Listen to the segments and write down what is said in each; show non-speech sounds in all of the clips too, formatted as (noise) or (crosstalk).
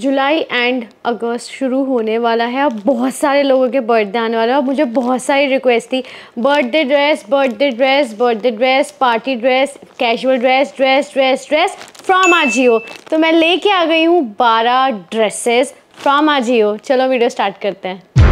July and August शुरू होने वाला है और बहुत सारे लोगों के बर्थडे आने वाला है और मुझे बहुत सारी रिक्वेस्ट थी birthday dress birthday dress birthday dress party dress casual dress dress dress dress from Ajio तो मैं लेके आ गई हूँ बारह ड्रेसेस फ्रॉम आजियो चलो वीडियो स्टार्ट करते हैं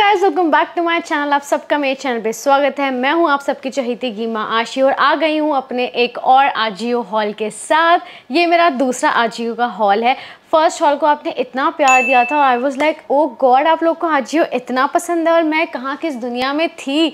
guys welcome back to my channel आप सबका मेरे चैनल पे स्वागत है मैं हूँ आप सबकी चहेती गीमा आशी और आ गई हूँ अपने एक और आजियो हॉल के साथ ये मेरा दूसरा आजियो का हॉल है फर्स्ट हॉल को आपने इतना प्यार दिया था और I was like oh God आप लोग को आजियो इतना पसंद है और मैं कहाँ किस दुनिया में थी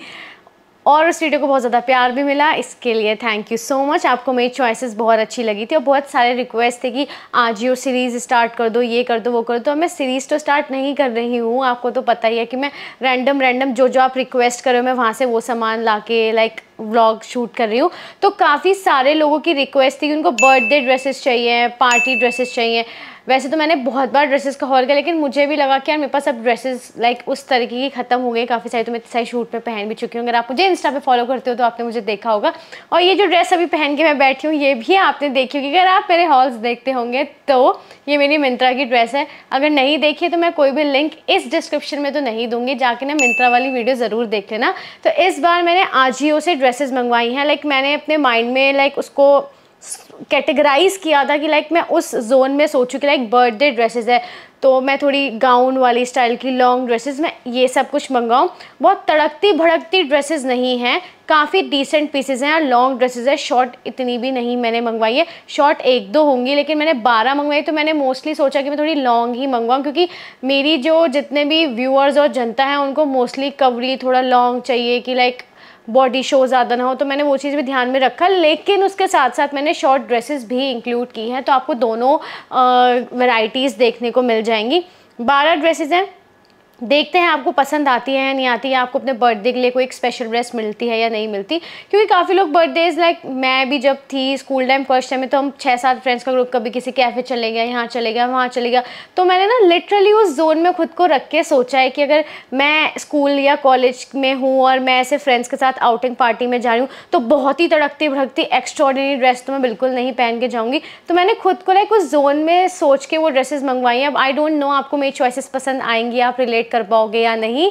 और उस वीडियो को बहुत ज़्यादा प्यार भी मिला इसके लिए थैंक यू सो मच आपको मेरी चॉइसेस बहुत अच्छी लगी थी और बहुत सारे रिक्वेस्ट थे कि आज यो सीरीज़ स्टार्ट कर दो ये कर दो वो कर दो मैं सीरीज़ तो स्टार्ट नहीं कर रही हूँ आपको तो पता ही है कि मैं रैंडम रैंडम जो जो आप रिक्वेस्ट करो मैं वहाँ से वो सामान ला के लाइक व्लॉग शूट कर रही हूँ तो काफ़ी सारे लोगों की रिक्वेस्ट थी कि उनको बर्थडे ड्रेसेस चाहिए पार्टी ड्रेसेस चाहिए वैसे तो मैंने बहुत बार ड्रेसेस का हॉल किया लेकिन मुझे भी लगा कि यार मेरे पास अब ड्रेसेस लाइक उस तरीके की ख़त्म हो गई काफ़ी सारी तो मैं इतनी सारी शूट पे पहन भी चुकी हूँ अगर आप मुझे इंस्टा पे फॉलो करते हो तो आपने मुझे देखा होगा और ये जो ड्रेस अभी पहन के मैं बैठी हूँ ये भी आपने देखी होगी अगर आप मेरे हॉल्स देखते होंगे तो ये मेरी मिंत्रा की ड्रेस है अगर नहीं देखी तो मैं कोई भी लिंक इस डिस्क्रिप्शन में तो नहीं दूँगी जाके ना मिंत्रा वाली वीडियो ज़रूर देख लेना तो इस बार मैंने आजियो से ड्रेसेस मंगवाई हैं लाइक मैंने अपने माइंड में लाइक उसको कैटेगराइज किया था कि लाइक मैं उस जोन में सोचूं कि लाइक बर्थडे ड्रेसेस है तो मैं थोड़ी गाउन वाली स्टाइल की लॉन्ग ड्रेसेस में ये सब कुछ मंगाऊं बहुत तड़कती भड़कती ड्रेसेस नहीं हैं काफ़ी डिसेंट पीसेज हैं और लॉन्ग ड्रेसेस है शॉर्ट इतनी भी नहीं मैंने मंगवाई है शॉर्ट एक दो होंगी लेकिन मैंने बारह मंगवाई तो मैंने मोस्टली सोचा कि मैं थोड़ी लॉन्ग ही मंगवाऊँ क्योंकि मेरी जो जितने भी व्यूअर्स और जनता है उनको मोस्टली कवरी थोड़ा लॉन्ग चाहिए कि लाइक बॉडी शो ज़्यादा ना हो तो मैंने वो चीज़ भी ध्यान में रखा लेकिन उसके साथ साथ मैंने शॉर्ट ड्रेसेस भी इंक्लूड की हैं तो आपको दोनों वैरायटीज़ देखने को मिल जाएंगी बारह ड्रेसेस हैं देखते हैं आपको पसंद आती है या नहीं आती है आपको अपने बर्थडे के लिए कोई एक स्पेशल ड्रेस मिलती है या नहीं मिलती क्योंकि काफ़ी लोग बर्थडेज लाइक मैं भी जब थी स्कूल टाइम फर्स्ट टाइम में तो हम छः सात फ्रेंड्स का ग्रुप कभी किसी कैफ़े चले गए यहाँ चले गया वहाँ चले गया तो मैंने ना लिटरली उस जोन में खुद को रख के सोचा है कि अगर मैं स्कूल या कॉलेज में हूँ और मैं ऐसे फ्रेंड्स के साथ आउटिंग पार्टी में जा रही हूँ तो बहुत ही तड़कती भड़कती एक्स्ट्रॉडनरी ड्रेस तो मैं बिल्कुल नहीं पहन के जाऊँगी तो मैंने खुद को लाइक उस जोन में सोच के वो ड्रेसेस मंगवाई हैं अब आई डोंट नो आपको मेरी चॉइसिस पसंद आएंगी आप रिलेट चेक कर पाओगे या नहीं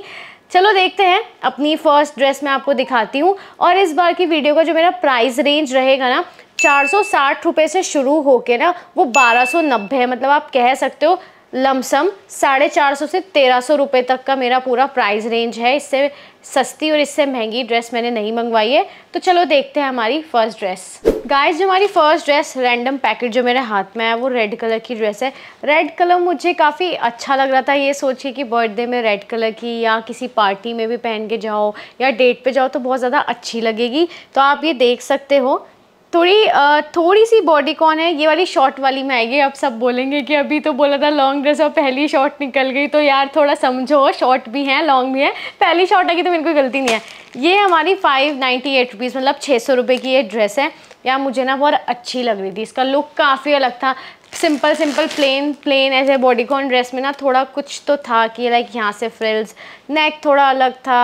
चलो देखते हैं अपनी फर्स्ट ड्रेस मैं आपको दिखाती हूँ और इस बार की वीडियो का जो मेरा प्राइस रेंज रहेगा ना चार सौ से शुरू होके ना वो बारह मतलब आप कह सकते हो लमसम साढ़े चार सौ से तेरह सौ रुपये तक का मेरा पूरा प्राइस रेंज है इससे सस्ती और इससे महंगी ड्रेस मैंने नहीं मंगवाई है तो चलो देखते हैं हमारी फर्स्ट ड्रेस गाइस जो हमारी फर्स्ट ड्रेस रैंडम पैकेट जो मेरे हाथ में है वो रेड कलर की ड्रेस है रेड कलर मुझे काफ़ी अच्छा लग रहा था ये सोच के कि बर्थडे में रेड कलर की या किसी पार्टी में भी पहन के जाओ या डेट पर जाओ तो बहुत ज़्यादा अच्छी लगेगी तो आप ये देख सकते हो थोड़ी थोड़ी सी बॉडी कॉन है ये वाली शॉर्ट वाली में आएगी अब सब बोलेंगे कि अभी तो बोला था लॉन्ग ड्रेस और पहली शॉर्ट निकल गई तो यार थोड़ा समझो शॉर्ट भी है लॉन्ग भी है पहली शॉर्ट आ गई तो मेरी कोई गलती नहीं है ये हमारी फाइव नाइन्टी एट रुपीज़ मतलब छः सौ रुपये की ये ड्रेस है यार मुझे ना बहुत अच्छी लग रही थी इसका लुक काफ़ी अलग था सिंपल सिंपल प्लेन प्लेन ऐसे बॉडी कॉन ड्रेस में ना थोड़ा कुछ तो था कि लाइक यहाँ से फ्रिल्स नेक थोड़ा अलग था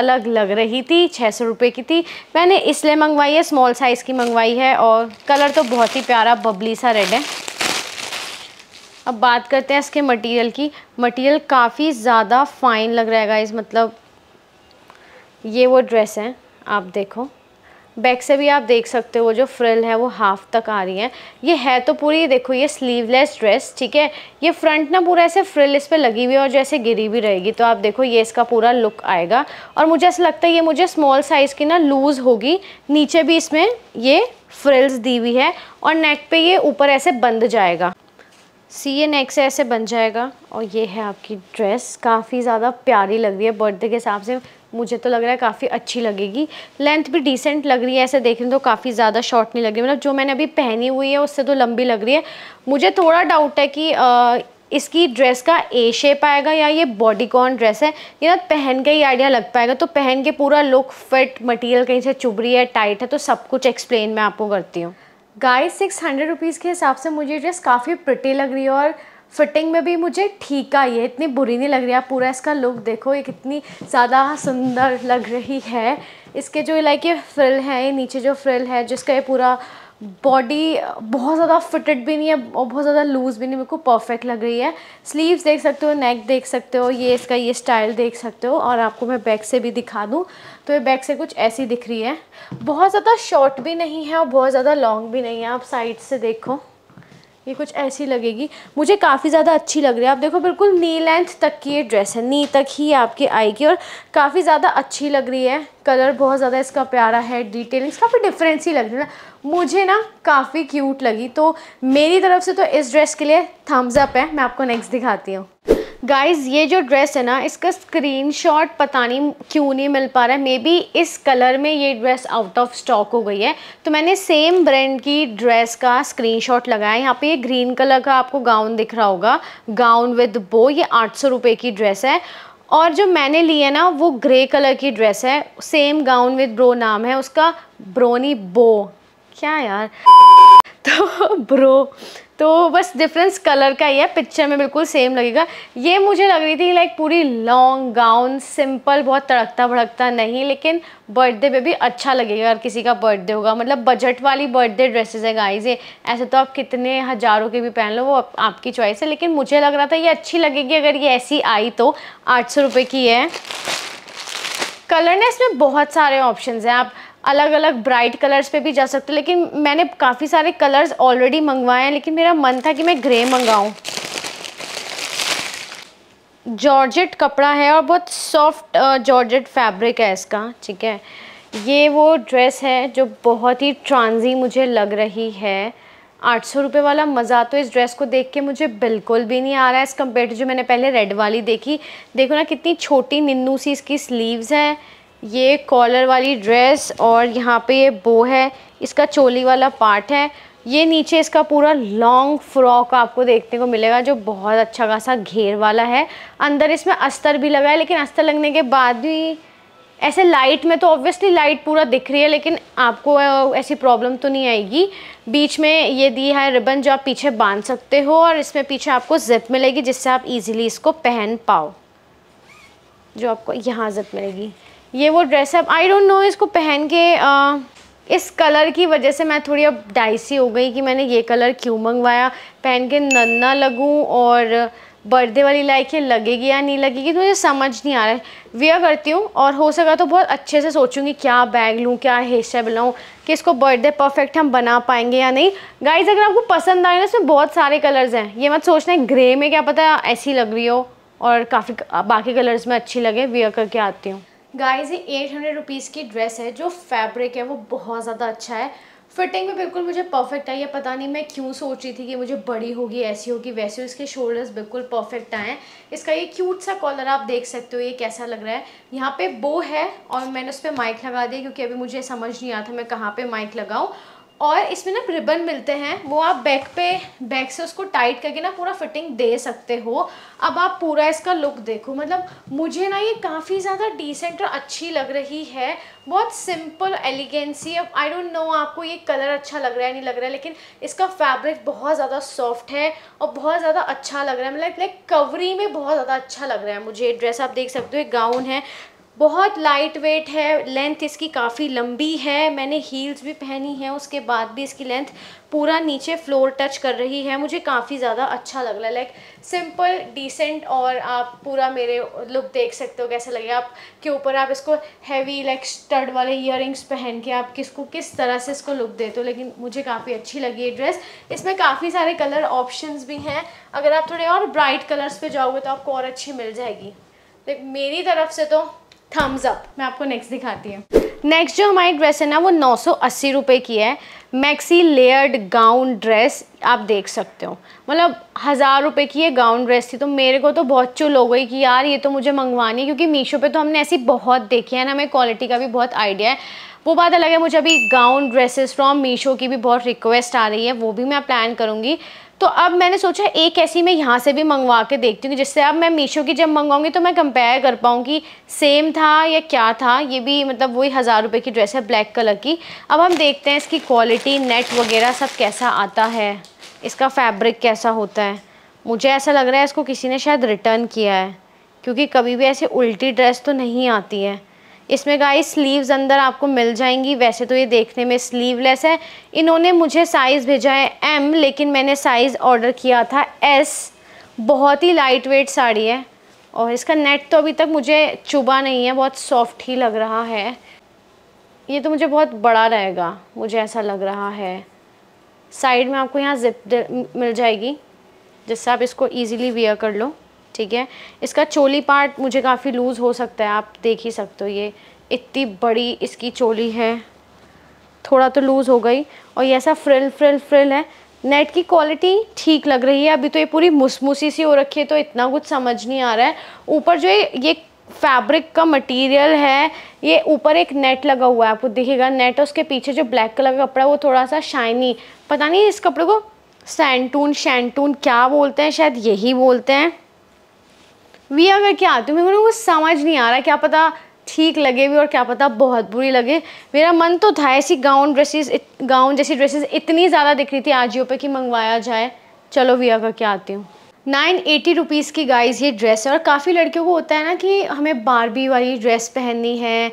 अलग लग रही थी छः सौ रुपये की थी मैंने इसलिए मंगवाई है स्मॉल साइज़ की मंगवाई है और कलर तो बहुत ही प्यारा बबली सा रेड है अब बात करते हैं इसके मटेरियल की मटेरियल काफ़ी ज़्यादा फाइन लग रहेगा इस मतलब ये वो ड्रेस है आप देखो बैक से भी आप देख सकते हो जो फ्रिल है वो हाफ तक आ रही है ये है तो पूरी देखो ये स्लीवलेस ड्रेस ठीक है ये फ्रंट ना पूरा ऐसे फ्रिल इस पर लगी हुई है और जैसे गिरी भी रहेगी तो आप देखो ये इसका पूरा लुक आएगा और मुझे ऐसा लगता है ये मुझे स्मॉल साइज़ की ना लूज़ होगी नीचे भी इसमें ये फ्रिल्स दी हुई है और नेक पे ये ऊपर ऐसे बंद जाएगा सी ये नेक से ऐसे बन जाएगा और ये है आपकी ड्रेस काफ़ी ज़्यादा प्यारी लग रही है बर्थडे के हिसाब से मुझे तो लग रहा है काफ़ी अच्छी लगेगी लेंथ भी डिसेंट लग रही है ऐसे देख रहे तो काफ़ी ज़्यादा शॉर्ट नहीं लग रही मतलब जो मैंने अभी पहनी हुई है उससे तो लंबी लग रही है मुझे थोड़ा डाउट है कि आ, इसकी ड्रेस का ए शेप आएगा या ये बॉडी कॉन ड्रेस है ये ना पहन के ही आइडिया लग पाएगा तो पहन के पूरा लुक फिट मटेरियल कहीं से चुभ रही है टाइट है तो सब कुछ एक्सप्लेन मैं आपको करती हूँ गाइस सिक्स हंड्रेड रुपीज़ के हिसाब से मुझे ड्रेस काफ़ी प्रटी लग रही है और फिटिंग में भी मुझे ठीक आई है इतनी बुरी नहीं लग रही है पूरा इसका लुक देखो ये कितनी ज़्यादा सुंदर लग रही है इसके जो लाइक ये फ्रिल है ये नीचे जो फ्रिल है जिसका ये पूरा बॉडी बहुत ज़्यादा फिटेड भी नहीं है और बहुत ज़्यादा लूज़ भी नहीं मेरे को परफेक्ट लग रही है स्लीव्स देख सकते हो नेक देख सकते हो ये इसका ये स्टाइल देख सकते हो और आपको मैं बैक से भी दिखा दूँ तो ये बैक से कुछ ऐसी दिख रही है बहुत ज़्यादा शॉर्ट भी नहीं है और बहुत ज़्यादा लॉन्ग भी नहीं है आप साइड से देखो ये कुछ ऐसी लगेगी मुझे काफ़ी ज़्यादा अच्छी लग रही है आप देखो बिल्कुल नी लेंथ तक की ये ड्रेस है नी तक ही आपके आएगी और काफ़ी ज़्यादा अच्छी लग रही है कलर बहुत ज़्यादा इसका प्यारा है डिटेलिंग्स काफ़ी डिफरेंस ही लग रही है मुझे ना काफ़ी क्यूट लगी तो मेरी तरफ से तो इस ड्रेस के लिए थम्सअप है मैं आपको नेक्स्ट दिखाती हूँ गाइज ये जो ड्रेस है ना इसका शॉट पता नहीं क्यों नहीं मिल पा रहा है मे बी इस कलर में ये ड्रेस आउट ऑफ स्टॉक हो गई है तो मैंने सेम ब्रांड की ड्रेस का शॉट लगाया यहाँ पे ये ग्रीन कलर का आपको गाउन दिख रहा होगा गाउन विद बो ये आठ सौ की ड्रेस है और जो मैंने ली है ना वो ग्रे कलर की ड्रेस है सेम गाउन विद ब्रो नाम है उसका ब्रोनी बो क्या यार तो ब्रो तो बस डिफरेंस कलर का ही है पिक्चर में बिल्कुल सेम लगेगा ये मुझे लग रही थी लाइक पूरी लॉन्ग गाउन सिंपल बहुत तड़कता भड़कता नहीं लेकिन बर्थडे पे भी अच्छा लगेगा अगर किसी का बर्थडे होगा मतलब बजट वाली बर्थडे ड्रेसेस है गाइस ये ऐसे तो आप कितने हज़ारों के भी पहन लो वो आपकी चॉइस है लेकिन मुझे लग रहा था ये अच्छी लगेगी अगर ये ऐसी आई तो आठ सौ की है कलर ने इसमें बहुत सारे ऑप्शन हैं आप अलग अलग ब्राइट कलर्स पे भी जा सकते हो लेकिन मैंने काफ़ी सारे कलर्स ऑलरेडी मंगवाए हैं लेकिन मेरा मन था कि मैं ग्रे मंगाऊँ जॉर्जेट कपड़ा है और बहुत सॉफ्ट जॉर्जेट फैब्रिक है इसका ठीक है ये वो ड्रेस है जो बहुत ही ट्रांजी मुझे लग रही है आठ सौ रुपये वाला मज़ा तो इस ड्रेस को देख के मुझे बिल्कुल भी नहीं आ रहा है एज़ कम्पेयर टू जो मैंने पहले रेड वाली देखी देखो ना कितनी छोटी निन्नू सी इसकी स्लीव्स हैं ये कॉलर वाली ड्रेस और यहाँ पे ये बो है इसका चोली वाला पार्ट है ये नीचे इसका पूरा लॉन्ग फ्रॉक आपको देखने को मिलेगा जो बहुत अच्छा खासा घेर वाला है अंदर इसमें अस्तर भी लगा है लेकिन अस्तर लगने के बाद भी ऐसे लाइट में तो ऑब्वियसली लाइट पूरा दिख रही है लेकिन आपको ऐसी प्रॉब्लम तो नहीं आएगी बीच में ये दी है रिबन जो आप पीछे बांध सकते हो और इसमें पीछे आपको जिप मिलेगी जिससे आप इजीली इसको पहन पाओ जो आपको यहाँ जिप मिलेगी ये वो ड्रेसअप आई डोंट नो इसको पहन के आ, इस कलर की वजह से मैं थोड़ी अब डाइसी हो गई कि मैंने ये कलर क्यों मंगवाया पहन के नन्ना लगूँ और बर्थडे वाली लाइक ये लगेगी या नहीं लगेगी तो मुझे समझ नहीं आ रहा है वेयर करती हूँ और हो सका तो बहुत अच्छे से सोचूंगी क्या बैग लूँ क्या हेयर स्टाइल बनाऊँ कि इसको बर्थडे परफेक्ट हम बना पाएंगे या नहीं गाइज अगर आपको पसंद आए ना इसमें बहुत सारे कलर्स हैं ये मत सोचना है ग्रे में क्या पता ऐसी लग रही हो और काफ़ी बाकी कलर्स में अच्छी लगे वेयर करके आती हूँ गाइस ये एट हंड्रेड रुपीज़ की ड्रेस है जो फैब्रिक है वो बहुत ज़्यादा अच्छा है फिटिंग भी बिल्कुल मुझे परफेक्ट आई है पता नहीं मैं क्यों सोच रही थी कि मुझे बड़ी होगी ऐसी होगी वैसे हो इसके शोल्डर्स बिल्कुल परफेक्ट आए हैं इसका ये क्यूट सा कॉलर आप देख सकते हो ये कैसा लग रहा है यहाँ पे बो है और मैंने उस पर माइक लगा दिया क्योंकि अभी मुझे समझ नहीं आता मैं कहाँ पे माइक लगाऊँ और इसमें ना रिबन मिलते हैं वो आप बैक पे बैक से उसको टाइट करके ना पूरा फिटिंग दे सकते हो अब आप पूरा इसका लुक देखो मतलब मुझे ना ये काफ़ी ज़्यादा डिसेंट और अच्छी लग रही है बहुत सिंपल एलिगेंसी अब आई डोंट नो आपको ये कलर अच्छा लग रहा है नहीं लग रहा है लेकिन इसका फैब्रिक बहुत ज़्यादा सॉफ्ट है और बहुत ज़्यादा अच्छा लग रहा है मतलब लाइक कवरी में बहुत ज़्यादा अच्छा लग रहा है मुझे ड्रेस आप देख सकते हो एक गाउन है बहुत लाइट वेट है लेंथ इसकी काफ़ी लंबी है मैंने हील्स भी पहनी है उसके बाद भी इसकी लेंथ पूरा नीचे फ्लोर टच कर रही है मुझे काफ़ी ज़्यादा अच्छा लग रहा है लाइक सिंपल डिसेंट और आप पूरा मेरे लुक देख सकते हो कैसे लगे आप के ऊपर आप इसको हैवी लाइक स्टड वाले इयर पहन के आप किसको किस तरह से इसको लुक देते हो लेकिन मुझे काफ़ी अच्छी लगी ये ड्रेस इसमें काफ़ी सारे कलर ऑप्शन भी हैं अगर आप थोड़े और ब्राइट कलर्स पर जाओगे तो आपको और अच्छी मिल जाएगी देख मेरी तरफ से तो थम्स अप मैं आपको नेक्स्ट दिखाती हूँ नेक्स्ट जो हमारी ड्रेस है ना वो नौ सौ अस्सी रुपये की है मैक्सी लेयर्ड गाउन ड्रेस आप देख सकते हो मतलब हज़ार रुपये की ये गाउन ड्रेस थी तो मेरे को तो बहुत चुल हो गई कि यार ये तो मुझे मंगवानी है क्योंकि मीशो पे तो हमने ऐसी बहुत देखी है ना हमें क्वालिटी का भी बहुत आइडिया है वो बात अलग है मुझे अभी गाउन ड्रेसेस फ्रॉम मीशो की भी बहुत रिक्वेस्ट आ रही है वो भी मैं प्लान करूँगी तो अब मैंने सोचा एक ऐसी मैं यहाँ से भी मंगवा के देखती हूँ जिससे अब मैं मीशो की जब मंगवाऊँगी तो मैं कंपेयर कर पाऊँ कि सेम था या क्या था ये भी मतलब वही हज़ार रुपये की ड्रेस है ब्लैक कलर की अब हम देखते हैं इसकी क्वालिटी नेट वगैरह सब कैसा आता है इसका फैब्रिक कैसा होता है मुझे ऐसा लग रहा है इसको किसी ने शायद रिटर्न किया है क्योंकि कभी भी ऐसे उल्टी ड्रेस तो नहीं आती है इसमें गाइस स्लीव्स अंदर आपको मिल जाएंगी वैसे तो ये देखने में स्लीवलेस है इन्होंने मुझे साइज़ भेजा है एम लेकिन मैंने साइज़ ऑर्डर किया था एस बहुत ही लाइट वेट साड़ी है और इसका नेट तो अभी तक मुझे चुभा नहीं है बहुत सॉफ्ट ही लग रहा है ये तो मुझे बहुत बड़ा रहेगा मुझे ऐसा लग रहा है साइड में आपको यहाँ जिप मिल जाएगी जिससे आप इसको ईजिली वियर कर लो ठीक है इसका चोली पार्ट मुझे काफ़ी लूज़ हो सकता है आप देख ही सकते हो ये इतनी बड़ी इसकी चोली है थोड़ा तो लूज़ हो गई और ये ऐसा फ्रिल फ्रिल फ्रिल है नेट की क्वालिटी ठीक लग रही है अभी तो ये पूरी मुसमुसी सी हो रखी है तो इतना कुछ समझ नहीं आ रहा है ऊपर जो ये ये फैब्रिक का मटेरियल है ये ऊपर एक नेट लगा हुआ है आपको देखिएगा नेट और उसके पीछे जो ब्लैक कलर का कपड़ा है वो थोड़ा सा शाइनी पता नहीं इस कपड़े को सैंटून शैंटून क्या बोलते हैं शायद यही बोलते हैं वी अगर क्या आती हूँ मेरे को समझ नहीं आ रहा क्या पता ठीक लगे भी और क्या पता बहुत बुरी लगे मेरा मन तो था ऐसी गाउन ड्रेसेस गाउन जैसी ड्रेसेस इतनी ज़्यादा दिख रही थी आजियो पे कि मंगवाया जाए चलो वी अगर क्या आती हूँ नाइन एटी रुपीज़ की गाइस ये ड्रेस है और काफ़ी लड़कियों को होता है ना कि हमें बारबी वाली ड्रेस पहननी है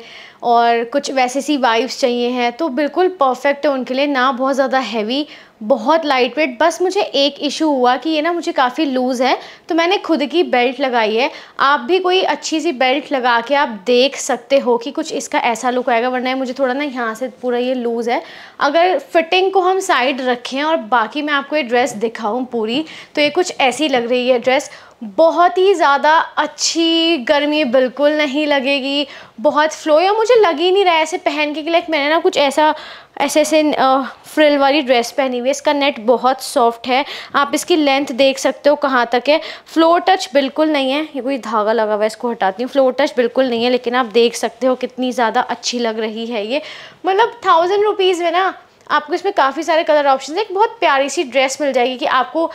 और कुछ वैसे सी वाइफ्स चाहिए हैं तो बिल्कुल परफेक्ट है उनके लिए ना बहुत ज़्यादा हैवी बहुत लाइट वेट बस मुझे एक इशू हुआ कि ये ना मुझे काफ़ी लूज़ है तो मैंने खुद की बेल्ट लगाई है आप भी कोई अच्छी सी बेल्ट लगा के आप देख सकते हो कि कुछ इसका ऐसा लुक आएगा वरना मुझे थोड़ा ना यहाँ से पूरा ये लूज़ है अगर फिटिंग को हम साइड रखें और बाकी मैं आपको ये ड्रेस दिखाऊँ पूरी तो ये कुछ ऐसी लग रही है ड्रेस बहुत ही ज़्यादा अच्छी गर्मी बिल्कुल नहीं लगेगी बहुत फ्लो या मुझे लग ही नहीं रहा है ऐसे पहन के कि लाइक मैंने ना कुछ ऐसा ऐसे ऐसे फ्रिल वाली ड्रेस पहनी हुई है इसका नेट बहुत सॉफ्ट है आप इसकी लेंथ देख सकते हो कहाँ तक है फ्लो टच बिल्कुल नहीं है ये कोई धागा लगा हुआ है इसको हटाती हूँ फ्लो टच बिल्कुल नहीं है लेकिन आप देख सकते हो कितनी ज़्यादा अच्छी लग रही है ये मतलब थाउजेंड रुपीज़ में ना आपको इसमें काफ़ी सारे कलर ऑप्शन है एक बहुत प्यारी सी ड्रेस मिल जाएगी कि आपको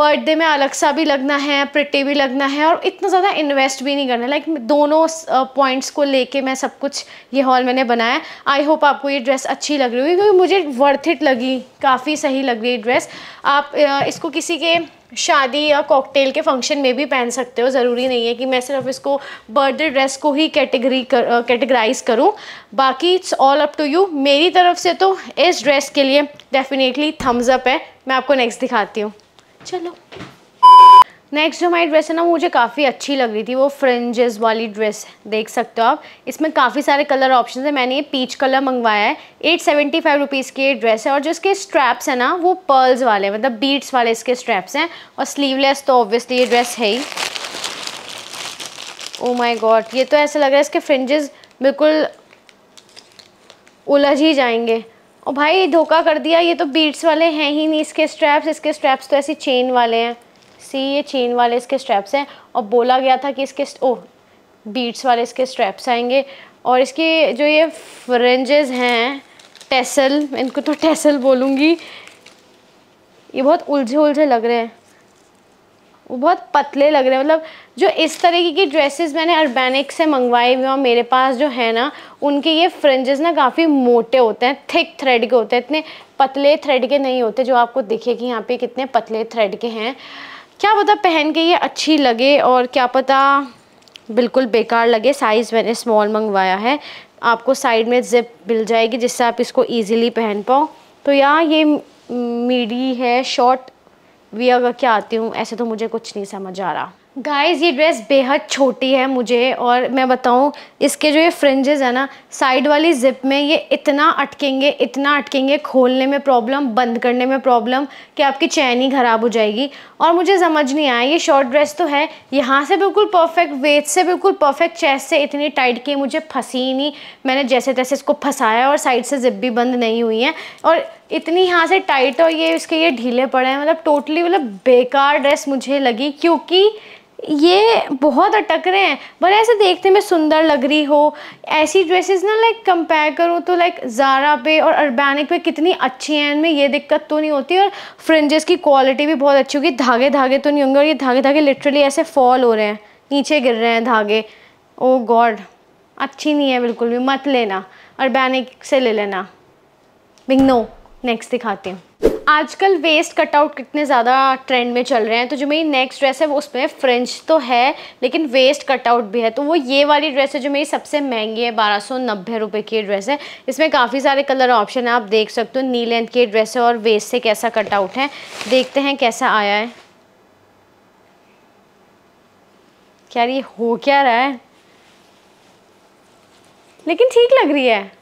बर्थडे में अलग सा भी लगना है प्रिटी भी लगना है और इतना ज़्यादा इन्वेस्ट भी नहीं करना लाइक दोनों पॉइंट्स को लेके मैं सब कुछ ये हॉल मैंने बनाया आई होप आपको ये ड्रेस अच्छी लग रही होगी क्योंकि मुझे वर्थ इट लगी काफ़ी सही लग रही ड्रेस आप इसको किसी के शादी या कॉकटेल के फंक्शन में भी पहन सकते हो ज़रूरी नहीं है कि मैं सिर्फ इसको बर्थडे ड्रेस को ही कैटेगरी कर कैटेगराइज करूँ बाकी it's all up to you मेरी तरफ से तो इस ड्रेस के लिए डेफिनेटली थम्स अप है मैं आपको नेक्स्ट दिखाती हूँ चलो नेक्स्ट जो हमारी ड्रेस है ना मुझे काफ़ी अच्छी लग रही थी वो फ्रिंजेस वाली ड्रेस देख सकते हो आप इसमें काफ़ी सारे कलर ऑप्शन है मैंने ये पीच कलर मंगवाया है एट सेवेंटी फाइव रुपीज़ की ये ड्रेस है और जो इसके स्ट्रैप्स हैं ना वो पर्ल्स वाले मतलब बीट्स वाले इसके स्ट्रैप्स हैं और स्लीवलेस तो ऑब्वियसली ये ड्रेस है ही ओ माई गॉड ये तो ऐसा लग रहा है इसके फ्रिंजेस बिल्कुल उलझ ही जाएंगे और भाई धोखा कर दिया ये तो बीट्स वाले हैं ही नहीं इसके स्ट्रैप्स इसके स्ट्रैप्स तो ऐसी चेन वाले हैं सी ये चेन वाले इसके स्ट्रैप्स हैं और बोला गया था कि इसके ओ बीट्स वाले इसके स्ट्रैप्स आएंगे और इसकी जो ये फ्रेंजेस हैं टेसल इनको तो टेसल बोलूँगी ये बहुत उलझे उलझे लग रहे हैं वो बहुत पतले लग रहे हैं मतलब जो इस तरीके की ड्रेसेस मैंने अर्बेनिक से मंगवाई हुई और मेरे पास जो है ना उनके ये फ्रेंजेस ना काफ़ी मोटे होते हैं थिक थ्रेड के होते हैं इतने पतले थ्रेड के नहीं होते जो आपको दिखे कि यहाँ पे कितने पतले थ्रेड के हैं क्या पता पहन के ये अच्छी लगे और क्या पता बिल्कुल बेकार लगे साइज़ मैंने स्मॉल मंगवाया है आपको साइड में ज़िप मिल जाएगी जिससे आप इसको इजीली पहन पाओ तो यहाँ ये मीडी है शॉर्ट अगर क्या आती हूँ ऐसे तो मुझे कुछ नहीं समझ आ रहा गाइस ये ड्रेस बेहद छोटी है मुझे और मैं बताऊँ इसके जो ये फ्रिंजेस है ना साइड वाली जिप में ये इतना अटकेंगे इतना अटकेंगे खोलने में प्रॉब्लम बंद करने में प्रॉब्लम कि आपकी चैन ही ख़राब हो जाएगी और मुझे समझ नहीं आया ये शॉर्ट ड्रेस तो है यहाँ से बिल्कुल परफेक्ट वेट से बिल्कुल परफेक्ट चेस्ट से इतनी टाइट की मुझे फंसी ही नहीं मैंने जैसे तैसे इसको फंसाया और साइड से जिप भी बंद नहीं हुई है और इतनी यहाँ से टाइट और ये इसके ये ढीले पड़े हैं मतलब टोटली मतलब बेकार ड्रेस मुझे लगी क्योंकि ये बहुत अटक रहे हैं बड़े ऐसे देखने में सुंदर लग रही हो ऐसी ड्रेसेस ना लाइक कंपेयर करूँ तो लाइक ज़ारा पे और अर्बैनिक पे कितनी अच्छी हैं इनमें ये दिक्कत तो नहीं होती और फ्रिंजेस की क्वालिटी भी बहुत अच्छी होगी धागे धागे तो नहीं होंगे और ये धागे धागे लिटरली ऐसे फॉल हो रहे हैं नीचे गिर रहे हैं धागे ओ oh गॉड अच्छी नहीं है बिल्कुल भी मत लेना अर्बैनिक से ले लेना बिंग नो नेक्स्ट दिखाती हूँ आजकल वेस्ट कटआउट कितने ज़्यादा ट्रेंड में चल रहे हैं तो जो मेरी नेक्स्ट ड्रेस है वो उसमें फ्रेंच तो है लेकिन वेस्ट कटआउट भी है तो वो ये वाली ड्रेस है जो मेरी सबसे महंगी है बारह सौ नब्बे रुपये की ड्रेस है इसमें काफ़ी सारे कलर ऑप्शन है आप देख सकते हो नी लेंथ की ड्रेस है और वेस्ट से कैसा कटआउट है देखते हैं कैसा आया है क्या ये हो क्या रहा है लेकिन ठीक लग रही है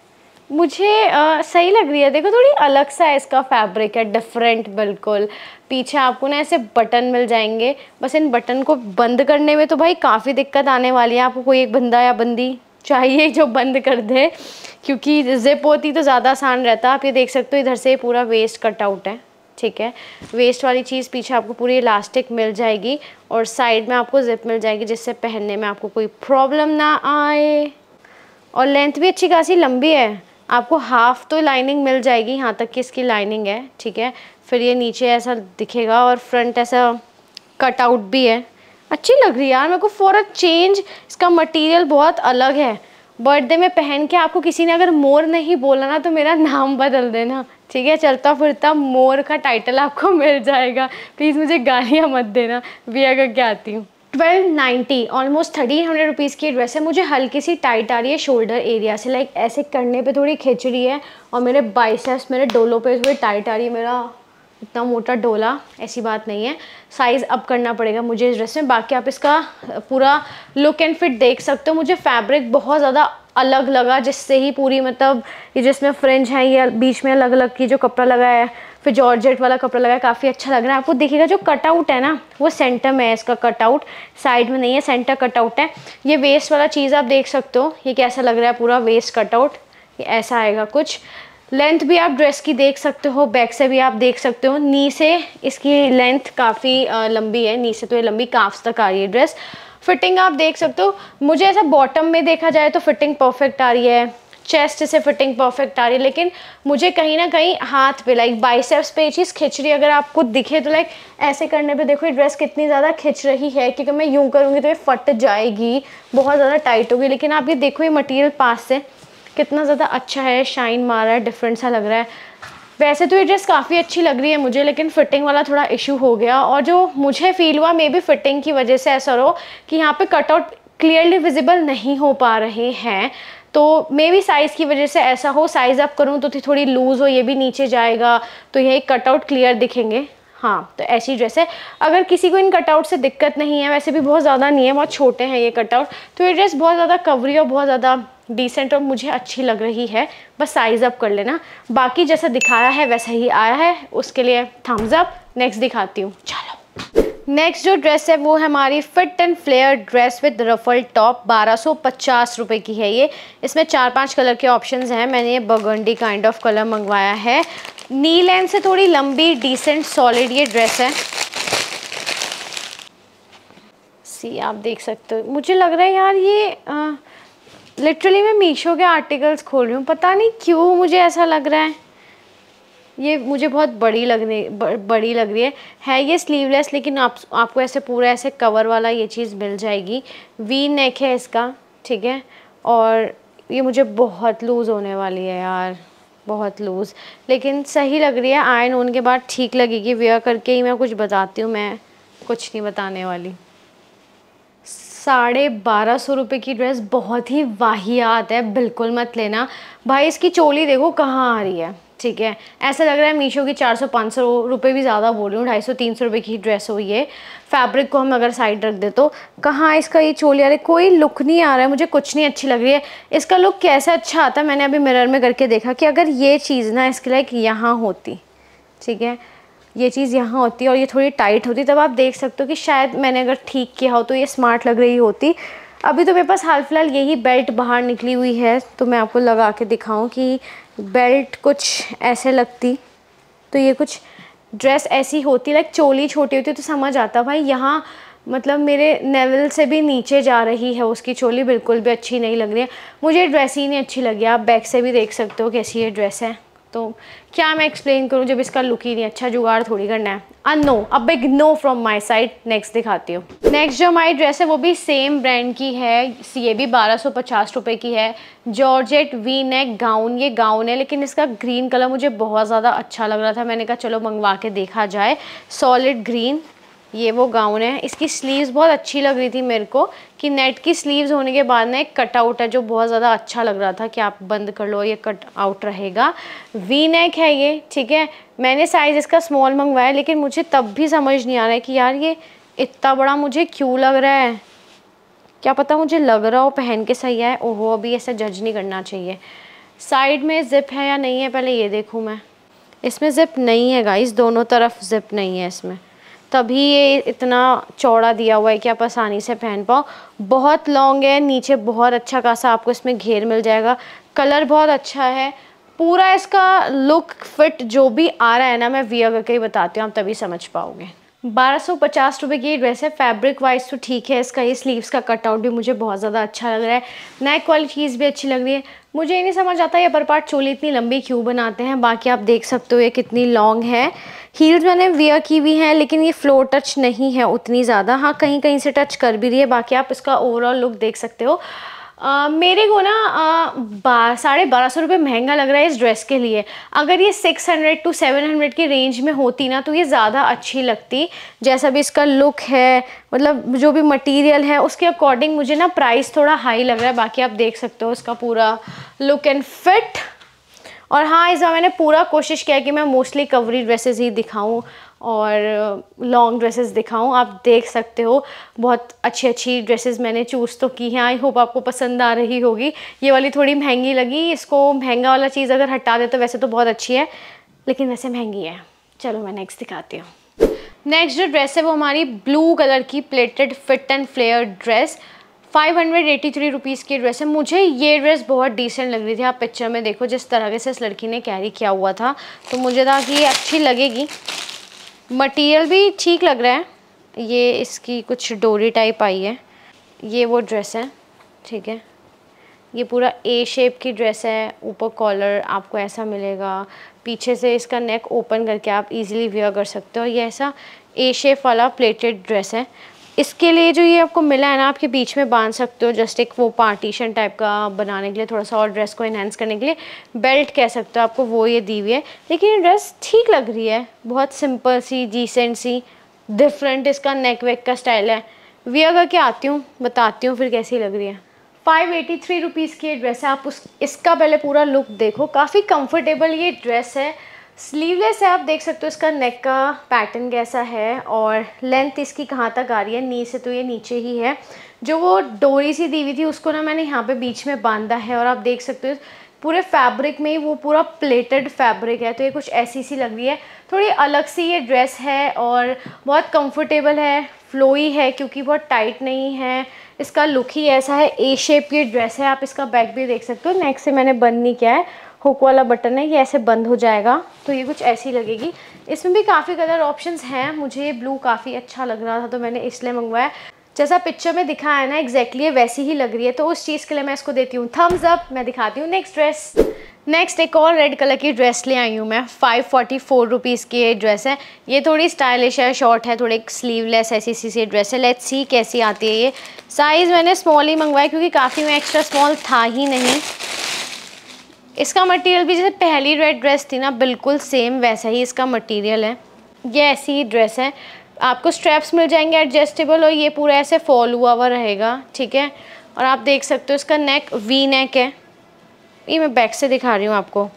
मुझे आ, सही लग रही है देखो थोड़ी अलग सा इसका फैब्रिक है डिफरेंट बिल्कुल पीछे आपको ना ऐसे बटन मिल जाएंगे बस इन बटन को बंद करने में तो भाई काफ़ी दिक्कत आने वाली है आपको कोई एक बंदा या बंदी चाहिए जो बंद कर दे क्योंकि जिप होती तो ज़्यादा आसान रहता आप ये देख सकते हो इधर से पूरा वेस्ट कट आउट है ठीक है वेस्ट वाली चीज़ पीछे आपको पूरी इलास्टिक मिल जाएगी और साइड में आपको जिप मिल जाएगी जिससे पहनने में आपको कोई प्रॉब्लम ना आए और लेंथ भी अच्छी खासी लंबी है आपको हाफ तो लाइनिंग मिल जाएगी यहाँ तक कि इसकी लाइनिंग है ठीक है फिर ये नीचे ऐसा दिखेगा और फ्रंट ऐसा कट आउट भी है अच्छी लग रही है यार मेरे को फॉर अ चेंज इसका मटेरियल बहुत अलग है बर्थडे में पहन के आपको किसी ने अगर मोर नहीं बोला ना तो मेरा नाम बदल देना ठीक है चलता फिरता मोर का टाइटल आपको मिल जाएगा प्लीज़ मुझे गालियाँ मत देना भैया करके आती हूँ twelve ninety almost thirteen hundred rupees की ड्रेस है मुझे हल्की सी टाइट आ रही है शोल्डर एरिया से लाइक ऐसे करने पे थोड़ी खिंच रही है और मेरे बाइसेप्स मेरे डोलों पे थोड़ी टाइट आ रही है मेरा इतना मोटा डोला ऐसी बात नहीं है साइज़ अप करना पड़ेगा मुझे इस ड्रेस में बाकी आप इसका पूरा लुक एंड फिट देख सकते हो मुझे फैब्रिक बहुत ज़्यादा अलग लगा जिससे ही पूरी मतलब ये जिसमें फ्रिंज है ये बीच में अलग अलग की जो कपड़ा लगाया है फिर जॉर्जेट वाला कपड़ा लगा काफ़ी अच्छा लग रहा है आपको देखिएगा जो कटआउट है ना वो सेंटर में है इसका कटआउट साइड में नहीं है सेंटर कटआउट है ये वेस्ट वाला चीज़ आप देख सकते हो ये कैसा लग रहा है पूरा वेस्ट कटआउट ये ऐसा आएगा कुछ लेंथ भी आप ड्रेस की देख सकते हो बैक से भी आप देख सकते हो नी से इसकी लेंथ काफ़ी लंबी है नी से तो ये लंबी काफ्स तक आ रही है ड्रेस फिटिंग आप देख सकते हो मुझे ऐसा बॉटम में देखा जाए तो फिटिंग परफेक्ट आ रही है चेस्ट से फिटिंग परफेक्ट आ रही है लेकिन मुझे कहीं ना कहीं हाथ पे लाइक बाइसेप्स पे ये चीज़ खिंच रही है अगर आपको दिखे तो लाइक ऐसे करने पे देखो ये ड्रेस कितनी ज़्यादा खिंच रही है क्योंकि मैं यूँ करूँगी तो ये फट जाएगी बहुत ज़्यादा टाइट होगी लेकिन आप ये देखो ये मटेरियल पास से कितना ज़्यादा अच्छा है शाइन मार रहा है डिफरेंट सा लग रहा है वैसे तो ये ड्रेस काफ़ी अच्छी लग रही है मुझे लेकिन फिटिंग वाला थोड़ा इशू हो गया और जो मुझे फील हुआ मे बी फिटिंग की वजह से ऐसा रहो कि यहाँ पर कटआउट क्लियरली विजिबल नहीं हो पा रहे हैं तो मे भी साइज़ की वजह से ऐसा हो साइज़ अप करूँ तो थोड़ी लूज़ हो ये भी नीचे जाएगा तो यही कटआउट क्लियर दिखेंगे हाँ तो ऐसी ड्रेस है अगर किसी को इन कटआउट से दिक्कत नहीं है वैसे भी बहुत ज़्यादा नहीं है बहुत छोटे हैं ये कटआउट तो ये ड्रेस बहुत ज़्यादा कवरी और बहुत ज़्यादा डिसेंट और मुझे अच्छी लग रही है बस साइज़ अप कर लेना बाकी जैसा दिखाया है वैसा ही आया है उसके लिए थम्स अप नेक्स्ट दिखाती हूँ चलो नेक्स्ट जो ड्रेस है वो हमारी fit and flare dress with ruffle top बारह सौ की है ये इसमें चार पांच कलर के ऑप्शंस हैं मैंने ये बगंडी काइंड ऑफ कलर मंगवाया है नी लेंथ से थोड़ी लंबी डिसेंट सॉलिड ये ड्रेस है सी आप देख सकते हो मुझे लग रहा है यार ये लिटरली मैं मीशो के आर्टिकल्स खोल रही हूँ पता नहीं क्यों मुझे ऐसा लग रहा है ये मुझे बहुत बड़ी लगने ब, बड़ी लग रही है है ये स्लीवलेस लेकिन आप आपको ऐसे पूरा ऐसे कवर वाला ये चीज़ मिल जाएगी वी नेक है इसका ठीक है और ये मुझे बहुत लूज़ होने वाली है यार बहुत लूज़ लेकिन सही लग रही है आयन होने के बाद ठीक लगेगी वेयर करके ही मैं कुछ बताती हूँ मैं कुछ नहीं बताने वाली साढ़े बारह सौ रुपये की ड्रेस बहुत ही वाहियात है बिल्कुल मत लेना भाई इसकी चोली देखो कहाँ आ रही है ठीक है ऐसा लग रहा है मीशो की चार सौ पाँच सौ रुपये भी ज़्यादा बोल रही हूँ ढाई सौ तीन सौ रुपये की ड्रेस हो ये फैब्रिक को हम अगर साइड रख दे तो कहाँ इसका ये चोली आ रही है कोई लुक नहीं आ रहा है मुझे कुछ नहीं अच्छी लग रही है इसका लुक कैसा अच्छा आता है मैंने अभी मिरर में करके देखा कि अगर ये चीज़ ना इसके लाइक यहाँ होती ठीक है ये चीज़ यहाँ होती और ये थोड़ी टाइट होती तब आप देख सकते हो कि शायद मैंने अगर ठीक किया हो तो ये स्मार्ट लग रही होती अभी तो मेरे पास हाल फिलहाल यही बेल्ट बाहर निकली हुई है तो मैं आपको लगा के दिखाऊँ कि बेल्ट कुछ ऐसे लगती तो ये कुछ ड्रेस ऐसी होती लाइक चोली छोटी होती तो समझ आता भाई यहाँ मतलब मेरे नेवल से भी नीचे जा रही है उसकी चोली बिल्कुल भी अच्छी नहीं लग रही है मुझे ड्रेस ही नहीं अच्छी लगी आप बैक से भी देख सकते हो कैसी ये ड्रेस है तो क्या मैं एक्सप्लेन करूँ जब इसका लुक ही नहीं अच्छा जुगाड़ थोड़ी करना है अनो अब big no from my side next दिखाती हूँ नेक्स्ट जो हमारी ड्रेस है वो भी सेम ब्रांड की है सी भी बारह सौ पचास रुपये की है जॉर्जेट वी नेक गाउन ये गाउन है लेकिन इसका ग्रीन कलर मुझे बहुत ज़्यादा अच्छा लग रहा था मैंने कहा चलो मंगवा के देखा जाए सॉलिड ग्रीन ये वो गाउन है इसकी स्लीव्स बहुत अच्छी लग रही थी मेरे को कि नेट की स्लीव्स होने के बाद ना एक कट आउट है जो बहुत ज़्यादा अच्छा लग रहा था कि आप बंद कर लो ये कट आउट रहेगा वी नेक है ये ठीक है मैंने साइज़ इसका स्मॉल मंगवाया लेकिन मुझे तब भी समझ नहीं आ रहा है कि यार ये इतना बड़ा मुझे क्यों लग रहा है क्या पता मुझे लग रहा हो पहन के सही है ओहो अभी ऐसा जज नहीं करना चाहिए साइड में ज़िप है या नहीं है पहले ये देखूँ मैं इसमें ज़िप नहीं है गाइस दोनों तरफ ज़िप नहीं है इसमें तभी ये इतना चौड़ा दिया हुआ है कि आप आसानी से पहन पाओ बहुत लॉन्ग है नीचे बहुत अच्छा खासा आपको इसमें घेर मिल जाएगा कलर बहुत अच्छा है पूरा इसका लुक फिट जो भी आ रहा है ना मैं वी अगर ही बताती हूँ आप तभी समझ पाओगे 1250 रुपये की ड्रेस है फैब्रिक वाइज तो ठीक है इसका ये स्लीव्स का कटआउट भी मुझे बहुत ज़्यादा अच्छा लग रहा है नेक क्वालिटीज़ भी अच्छी लग रही है मुझे ये नहीं समझ आता ये अपर पार्ट चोली इतनी लंबी क्यों बनाते हैं बाकी आप देख सकते हो ये कितनी लॉन्ग है हील्स मैंने वेयर की हुई हैं लेकिन ये फ्लोर टच नहीं है उतनी ज़्यादा हाँ कहीं कहीं से टच कर भी रही है बाकी आप इसका ओवरऑल लुक देख सकते हो Uh, मेरे को ना साढ़े बारह सौ रुपये महंगा लग रहा है इस ड्रेस के लिए अगर ये six hundred to seven hundred की रेंज में होती ना तो ये ज़्यादा अच्छी लगती जैसा भी इसका लुक है मतलब जो भी मटेरियल है उसके अकॉर्डिंग मुझे ना प्राइस थोड़ा हाई लग रहा है बाकी आप देख सकते हो इसका पूरा लुक एंड फिट और हाँ इस बार मैंने पूरा कोशिश किया कि मैं मोस्टली कवरी ड्रेसेस ही दिखाऊं और लॉन्ग uh, ड्रेसेस दिखाऊं आप देख सकते हो बहुत अच्छी अच्छी ड्रेसेस मैंने चूज़ तो की हैं आई होप आपको पसंद आ रही होगी ये वाली थोड़ी महंगी लगी इसको महंगा वाला चीज़ अगर हटा दे तो वैसे तो बहुत अच्छी है लेकिन वैसे महंगी है चलो मैं नेक्स्ट दिखाती हूँ नेक्स्ट जो ड्रेस है वो हमारी ब्लू कलर की pleated fit and flare dress five hundred eighty three rupees की ड्रेस है मुझे ये ड्रेस बहुत डिसेंट लग रही थी आप पिक्चर में देखो जिस तरह से इस लड़की ने कैरी किया हुआ था तो मुझे था कि ये अच्छी लगेगी मटेरियल भी ठीक लग रहा है ये इसकी कुछ डोरी टाइप आई है ये वो ड्रेस है ठीक है ये पूरा ए शेप की ड्रेस है ऊपर कॉलर आपको ऐसा मिलेगा पीछे से इसका नेक ओपन करके आप इजीली वेयर कर सकते हो ये ऐसा ए शेप वाला प्लेटेड ड्रेस है इसके लिए जो ये आपको मिला है ना आपके बीच में बांध सकते हो जस्ट एक वो पार्टीशन टाइप का बनाने के लिए थोड़ा सा और ड्रेस को इन्हेंस करने के लिए बेल्ट कह सकते हो आपको वो ये दी हुई है लेकिन ये ड्रेस ठीक लग रही है बहुत सिंपल सी डिसेंट सी डिफरेंट इसका नेक वेक का स्टाइल है वी अगर के आती हूँ बताती हूँ फिर कैसी लग रही है फाइव एटी थ्री रुपीज़ की ये ड्रेस है आप उस इसका पहले पूरा लुक देखो काफ़ी कंफर्टेबल ये ड्रेस है स्लीवलेस है आप देख सकते हो इसका नेक का पैटर्न कैसा है और लेंथ इसकी कहाँ तक आ रही है नी से तो ये नीचे ही है जो वो डोरी सी दी हुई थी उसको ना मैंने यहाँ पे बीच में बांधा है और आप देख सकते हो पूरे फैब्रिक में ही वो पूरा प्लेटेड फैब्रिक है तो ये कुछ ऐसी सी लग रही है थोड़ी अलग सी ये ड्रेस है और बहुत कम्फर्टेबल है फ्लोई है क्योंकि बहुत टाइट नहीं है इसका लुक ही ऐसा है ए शेप की ड्रेस है आप इसका बैक भी देख सकते हो नेक से मैंने बंद नहीं किया है हुक वाला बटन है ये ऐसे बंद हो जाएगा तो ये कुछ ऐसी लगेगी इसमें भी काफ़ी कलर ऑप्शंस हैं मुझे ब्लू काफ़ी अच्छा लग रहा था तो मैंने इसलिए मंगवाया जैसा पिक्चर में दिखाया है ना एग्जैक्टली exactly वैसी ही लग रही है तो उस चीज़ के लिए मैं इसको देती हूँ थम्स अप मैं दिखाती हूँ नेक्स्ट ड्रेस नेक्स्ट एक और रेड कलर की ड्रेस ले आई हूँ मैं फाइव फोर्टी फोर रुपीज़ की ये ड्रेस है ये थोड़ी स्टाइलिश है शॉर्ट है थोड़ी स्लीवलेस ऐसी सी सी ड्रेस है लेट्स सी कैसी आती है ये साइज़ मैंने स्मॉल ही मंगवाया क्योंकि काफ़ी में एक्स्ट्रा स्मॉल था ही नहीं इसका मटेरियल भी जैसे पहली रेड ड्रेस थी ना बिल्कुल सेम वैसा ही इसका मटेरियल है ये ऐसी ही ड्रेस है आपको स्ट्रैप्स मिल जाएंगे एडजस्टेबल और ये पूरा ऐसे फॉल हुआ हुआ रहेगा ठीक है और आप देख सकते हो इसका नेक वी नेक है ये मैं बैक से दिखा रही हूँ आपको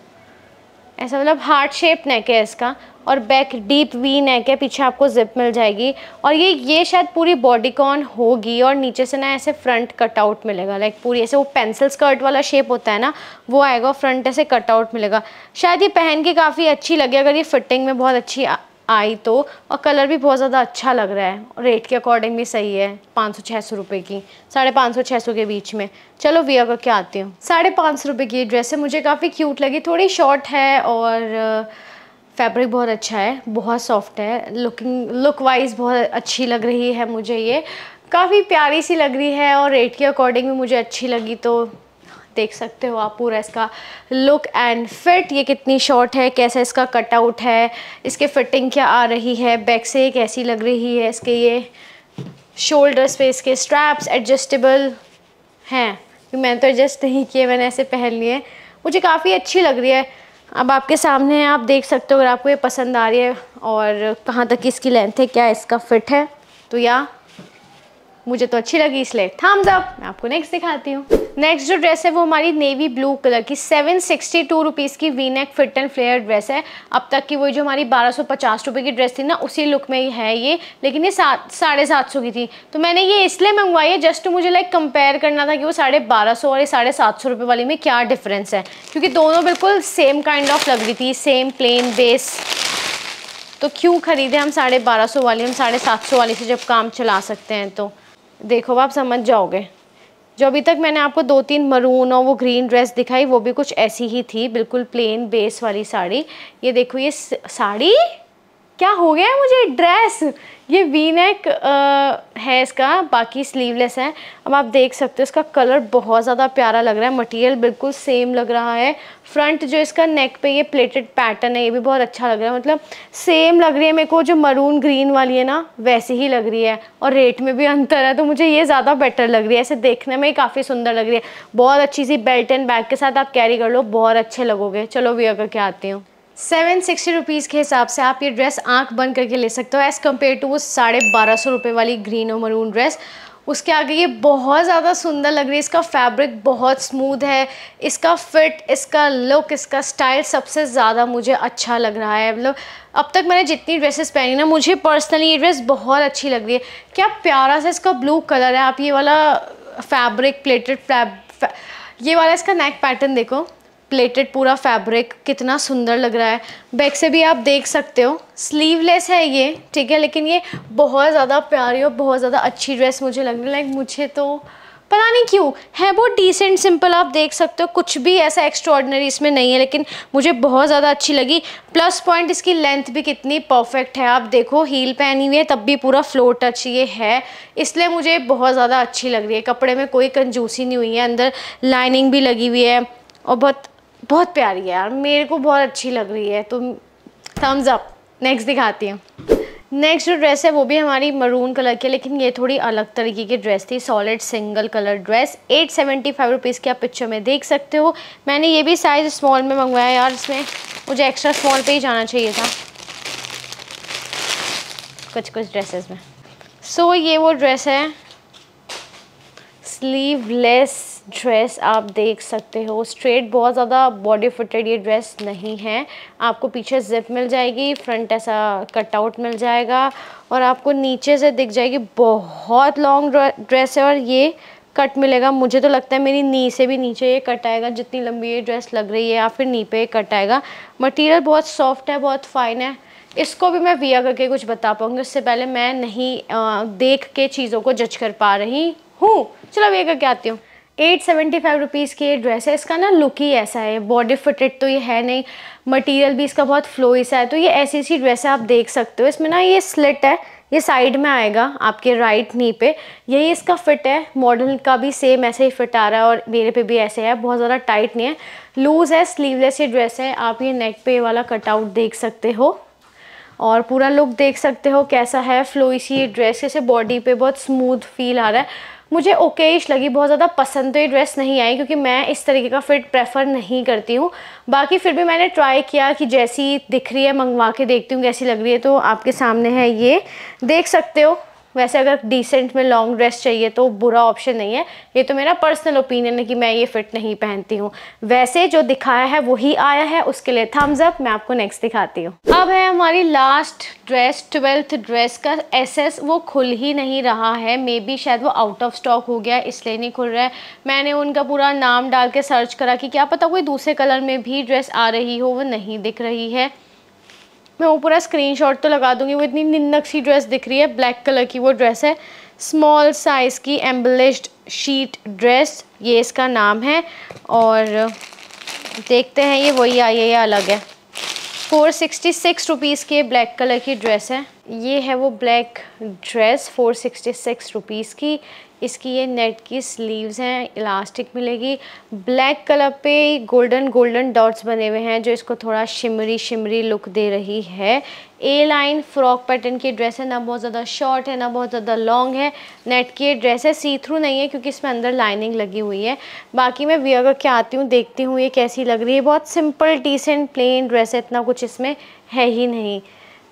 ऐसा मतलब हार्ट शेप नेक है इसका और बैक डीप वी नेक है पीछे आपको जिप मिल जाएगी और ये ये शायद पूरी बॉडी कॉन होगी और नीचे से ना ऐसे फ्रंट कटआउट मिलेगा लाइक पूरी ऐसे वो पेंसिल स्कर्ट वाला शेप होता है ना वो आएगा फ्रंट ऐसे कटआउट मिलेगा शायद ये पहन के काफ़ी अच्छी लगे अगर ये फिटिंग में बहुत अच्छी आई तो और कलर भी बहुत ज़्यादा अच्छा लग रहा है और रेट के अकॉर्डिंग भी सही है पाँच सौ छः सौ रुपये की साढ़े पाँच सौ छः सौ के बीच में चलो वियर करके आती हूँ साढ़े पाँच सौ रुपये की ड्रेस है मुझे काफ़ी क्यूट लगी थोड़ी शॉर्ट है और फैब्रिक बहुत अच्छा है बहुत सॉफ्ट है लुकिंग लुक वाइज बहुत अच्छी लग रही है मुझे ये काफ़ी प्यारी सी लग रही है और रेट के अकॉर्डिंग भी मुझे अच्छी लगी तो देख सकते हो आप पूरा इसका लुक एंड फिट ये कितनी शॉर्ट है कैसा इसका कटआउट है इसके फिटिंग क्या आ रही है बैक से कैसी लग रही है इसके ये शोल्डर्स पे इसके स्ट्रैप्स एडजस्टेबल हैं मैंने तो एडजस्ट नहीं किए मैंने ऐसे पहन लिए मुझे काफ़ी अच्छी लग रही है अब आपके सामने आप देख सकते हो अगर आपको ये पसंद आ रही है और कहाँ तक इसकी लेंथ है क्या इसका फिट है तो या मुझे तो अच्छी लगी इसलिए थम्स अप मैं आपको नेक्स्ट दिखाती हूँ नेक्स्ट जो ड्रेस है वो हमारी नेवी ब्लू कलर की सेवन सिक्सटी टू रुपीज़ की V neck fit and flare dress है अब तक की वो जो हमारी बारह सौ पचास रुपये की ड्रेस थी ना उसी लुक में ही है ये लेकिन ये सात साढ़े सात सौ की थी तो मैंने ये इसलिए मंगवाई है जस्ट मुझे लाइक कंपेयर करना था कि वो साढ़े बारह सौ और ये साढ़े सात सौ रुपये वाली में क्या डिफरेंस है क्योंकि दोनों बिल्कुल सेम काइंड ऑफ लग रही थी सेम प्लेन बेस तो क्यों ख़रीदें हम साढ़े बारह सौ वाली हम साढ़े सात सौ वाली से जब काम चला सकते हैं तो देखो आप समझ जाओगे जो अभी तक मैंने आपको दो तीन मरून और वो ग्रीन ड्रेस दिखाई वो भी कुछ ऐसी ही थी बिल्कुल प्लेन बेस वाली साड़ी ये देखो ये साड़ी क्या हो गया मुझे ड्रेस ये वी नेक है इसका बाकी स्लीवलेस है अब आप देख सकते हो इसका कलर बहुत ज़्यादा प्यारा लग रहा है मटेरियल बिल्कुल सेम लग रहा है फ्रंट जो इसका नेक पे ये प्लेटेड पैटर्न है ये भी बहुत अच्छा लग रहा है मतलब सेम लग रही है मेरे को जो मरून ग्रीन वाली है ना वैसी ही लग रही है और रेट में भी अंतर है तो मुझे ये ज़्यादा बेटर लग रही है ऐसे देखने में ही काफ़ी सुंदर लग रही है बहुत अच्छी सी बेल्ट एंड बैग के साथ आप कैरी कर लो बहुत अच्छे लगोगे चलो भी अगर क्या आती हूँ सेवन सिक्सटी रुपीज़ के हिसाब से आप ये ड्रेस आंख बंद करके ले सकते हो एज़ कम्पेयर टू वो साढ़े बारह सौ रुपये वाली ग्रीन और मरून ड्रेस उसके आगे ये बहुत ज़्यादा सुंदर लग रही है इसका फैब्रिक बहुत स्मूथ है इसका फिट इसका लुक इसका स्टाइल सबसे ज़्यादा मुझे अच्छा लग रहा है मतलब अब तक मैंने जितनी ड्रेसेस पहनी ना मुझे पर्सनली ये ड्रेस बहुत अच्छी लग रही है क्या प्यारा सा इसका ब्लू कलर है आप ये वाला फैब्रिक प्लेटेड फैब ये वाला इसका नेक पैटर्न देखो प्लेटेड पूरा फैब्रिक कितना सुंदर लग रहा है बैक से भी आप देख सकते हो स्लीवलेस है ये ठीक है लेकिन ये बहुत ज़्यादा प्यारी और बहुत ज़्यादा अच्छी ड्रेस मुझे लग रही लाइक मुझे तो पता नहीं क्यों है बहुत डिसेंट सिंपल आप देख सकते हो कुछ भी ऐसा एक्स्ट्रॉडनरी इसमें नहीं है लेकिन मुझे बहुत ज़्यादा अच्छी लगी प्लस पॉइंट इसकी लेंथ भी कितनी परफेक्ट है आप देखो हील पहनी हुई है तब भी पूरा फ्लो टच ये है इसलिए मुझे बहुत ज़्यादा अच्छी लग रही है कपड़े में कोई कंजूसी नहीं हुई है अंदर लाइनिंग भी लगी हुई है और बहुत बहुत प्यारी है यार मेरे को बहुत अच्छी लग रही है तो थम्स अप नेक्स्ट दिखाती हूँ नेक्स्ट जो ड्रेस है वो भी हमारी मरून कलर की है लेकिन ये थोड़ी अलग तरीके की ड्रेस थी solid single colour dress eight seventy five rupees की आप पिक्चर में देख सकते हो मैंने ये भी साइज़ स्मॉल में मंगवाया यार इसमें मुझे एक्स्ट्रा स्मॉल पे ही जाना चाहिए था कुछ कुछ ड्रेसेस में सो so, ये वो ड्रेस है स्लीवलेस ड्रेस आप देख सकते हो स्ट्रेट बहुत ज़्यादा बॉडी फिटेड ये ड्रेस नहीं है आपको पीछे जिप मिल जाएगी फ्रंट ऐसा कटआउट मिल जाएगा और आपको नीचे से दिख जाएगी बहुत लॉन्ग ड्रेस है और ये कट मिलेगा मुझे तो लगता है मेरी नी से भी नीचे ये कट आएगा जितनी लंबी ये ड्रेस लग रही है या फिर नी पे कट आएगा मटेरियल बहुत सॉफ्ट है बहुत फाइन है इसको भी मैं विया करके कुछ बता पाऊँगी उससे पहले मैं नहीं आ, देख के चीज़ों को जज कर पा रही हूँ चलो वीआ करके आती हूँ एट सेवेंटी फाइव रुपीज़ की ये ड्रेस है इसका ना लुक ही ऐसा है बॉडी फिटेड तो ये है नहीं मटेरियल भी इसका बहुत फ्लोई सा है तो ये ऐसी ऐसी ड्रेस है आप देख सकते हो इसमें ना ये स्लिट है ये साइड में आएगा आपके राइट नी पे यही इसका फिट है मॉडल का भी सेम ऐसे ही फिट आ रहा है और मेरे पे भी ऐसे है बहुत ज़्यादा टाइट नहीं है लूज़ है स्लीवलेस ये ड्रेस है आप ये नेक पे वाला कटआउट देख सकते हो और पूरा लुक देख सकते हो कैसा है फ्लोई सी ये ड्रेस जैसे बॉडी पे बहुत स्मूथ फील आ रहा है मुझे ओकेश लगी बहुत ज़्यादा पसंद तो ये ड्रेस नहीं आई क्योंकि मैं इस तरीके का फिट प्रेफर नहीं करती हूँ बाकी फिर भी मैंने ट्राई किया कि जैसी दिख रही है मंगवा के देखती हूँ कैसी लग रही है तो आपके सामने है ये देख सकते हो वैसे अगर डिसेंट में लॉन्ग ड्रेस चाहिए तो बुरा ऑप्शन नहीं है ये तो मेरा पर्सनल ओपिनियन है कि मैं ये फिट नहीं पहनती हूँ वैसे जो दिखाया है वही आया है उसके लिए थम्स अप मैं आपको नेक्स्ट दिखाती हूँ अब है हमारी लास्ट ड्रेस ट्वेल्थ ड्रेस का एसएस वो खुल ही नहीं रहा है मे बी शायद वो आउट ऑफ स्टॉक हो गया इसलिए नहीं खुल रहा है मैंने उनका पूरा नाम डाल के सर्च करा कि क्या पता कोई दूसरे कलर में भी ड्रेस आ रही हो वो नहीं दिख रही है मैं वो पूरा स्क्रीनशॉट तो लगा दूंगी वो इतनी निन्नक सी ड्रेस दिख रही है ब्लैक कलर की वो ड्रेस है स्मॉल साइज़ की एम्बलिश्ड शीट ड्रेस ये इसका नाम है और देखते हैं ये वही आई है या अलग है फोर सिक्सटी सिक्स रुपीज़ की ब्लैक कलर की ड्रेस है ये है वो black dress four sixty six rupees की इसकी ये नेट की स्लीव्स हैं इलास्टिक मिलेगी ब्लैक कलर पे गोल्डन गोल्डन डॉट्स बने हुए हैं जो इसको थोड़ा शिमरी शिमरी लुक दे रही है ए लाइन फ्रॉक पैटर्न की ड्रेस है ना बहुत ज़्यादा शॉर्ट है ना बहुत ज़्यादा लॉन्ग है नेट की ये ड्रेस है सी थ्रू नहीं है क्योंकि इसमें अंदर लाइनिंग लगी हुई है बाकी मैं अगर करके आती हूँ देखती हूँ ये कैसी लग रही है बहुत सिंपल डिसेंट प्लेन ड्रेस है इतना कुछ इसमें है ही नहीं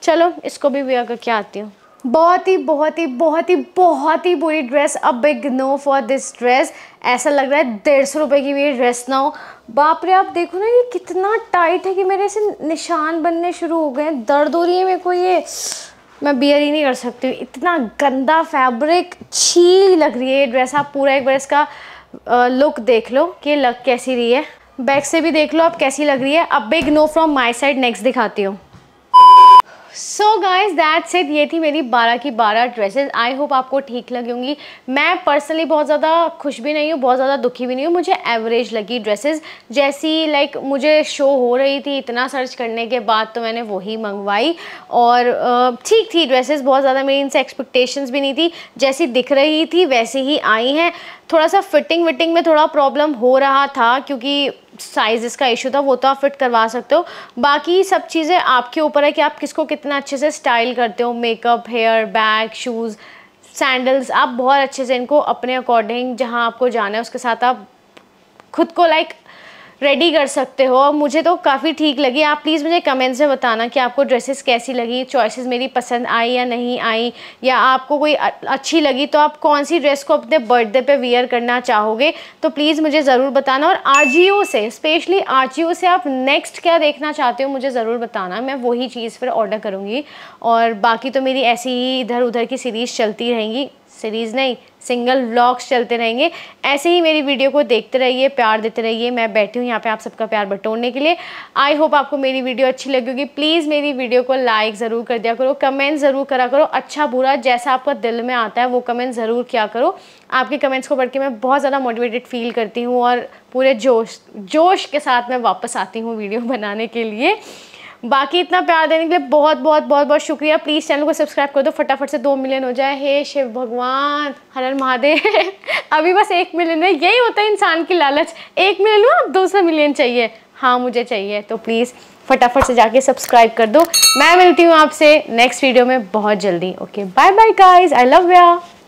चलो इसको भी अगर करके आती हूँ बहुत ही बहुत ही बहुत ही बहुत ही बुरी ड्रेस अब big no for this dress ऐसा लग रहा है डेढ़ सौ रुपये की भी ड्रेस ना हो बाप रे आप देखो ना ये कितना टाइट है कि मेरे से निशान बनने शुरू हो गए हैं दर्द हो रही है मेरे को ये मैं बियर ही नहीं कर सकती हूँ इतना गंदा फैब्रिक छी लग रही है ये ड्रेस आप पूरा एक बार इसका लुक देख लो कि लग कैसी रही है बैक से भी देख लो आप कैसी लग रही है अब big no from my side next दिखाती हूँ सो गाइज दैट्स इट ये थी मेरी 12 की 12 ड्रेसेस आई होप आपको ठीक लगी होंगी मैं पर्सनली बहुत ज़्यादा खुश भी नहीं हूँ बहुत ज़्यादा दुखी भी नहीं हूँ मुझे एवरेज लगी ड्रेसेस जैसी लाइक like, मुझे शो हो रही थी इतना सर्च करने के बाद तो मैंने वही मंगवाई और ठीक थी ड्रेसेस बहुत ज़्यादा मेरी इनसे एक्सपेक्टेशंस भी नहीं थी जैसी दिख रही थी वैसी ही आई हैं थोड़ा सा फिटिंग विटिंग में थोड़ा प्रॉब्लम हो रहा था क्योंकि साइज़ इसका इशू था वो तो आप फिट करवा सकते हो बाकी सब चीज़ें आपके ऊपर है कि आप किसको कितना अच्छे से स्टाइल करते हो makeup hair bag shoes sandals आप बहुत अच्छे से इनको अपने अकॉर्डिंग जहाँ आपको जाना है उसके साथ आप खुद को लाइक like, रेडी कर सकते हो और मुझे तो काफ़ी ठीक लगी आप प्लीज़ मुझे कमेंट्स में बताना कि आपको ड्रेसेस कैसी लगी चॉइसेस मेरी पसंद आई या नहीं आई या आपको कोई अच्छी लगी तो आप कौन सी ड्रेस को अपने बर्थडे पे वियर करना चाहोगे तो प्लीज़ मुझे ज़रूर बताना और आर से स्पेशली आर से आप नेक्स्ट क्या देखना चाहते हो मुझे ज़रूर बताना मैं वही चीज़ फिर ऑर्डर करूँगी और बाकी तो मेरी ऐसी ही इधर उधर की सीरीज़ चलती रहेंगी सीरीज़ नहीं सिंगल व्लॉग्स चलते रहेंगे ऐसे ही मेरी वीडियो को देखते रहिए प्यार देते रहिए मैं बैठी हूँ यहाँ पे आप सबका प्यार बटोरने के लिए आई होप आपको मेरी वीडियो अच्छी लगी होगी प्लीज़ मेरी वीडियो को लाइक ज़रूर कर दिया करो कमेंट ज़रूर करा करो अच्छा बुरा जैसा आपका दिल में आता है वो कमेंट ज़रूर किया करो आपके कमेंट्स को पढ़ के मैं बहुत ज़्यादा मोटिवेटेड फील करती हूँ और पूरे जोश जोश के साथ मैं वापस आती हूँ वीडियो बनाने के लिए बाकी इतना प्यार देने के लिए बहुत बहुत बहुत बहुत शुक्रिया प्लीज़ चैनल को सब्सक्राइब कर दो फटाफट से दो मिलियन हो जाए हे शिव भगवान हर महादेव (laughs) अभी बस एक मिलियन है यही होता है इंसान की लालच एक मिलियन हुआ दूसरा मिलियन चाहिए हाँ मुझे चाहिए तो प्लीज़ फटाफट से जाके सब्सक्राइब कर दो मैं मिलती हूँ आपसे नेक्स्ट वीडियो में बहुत जल्दी okay bye bye guys I love या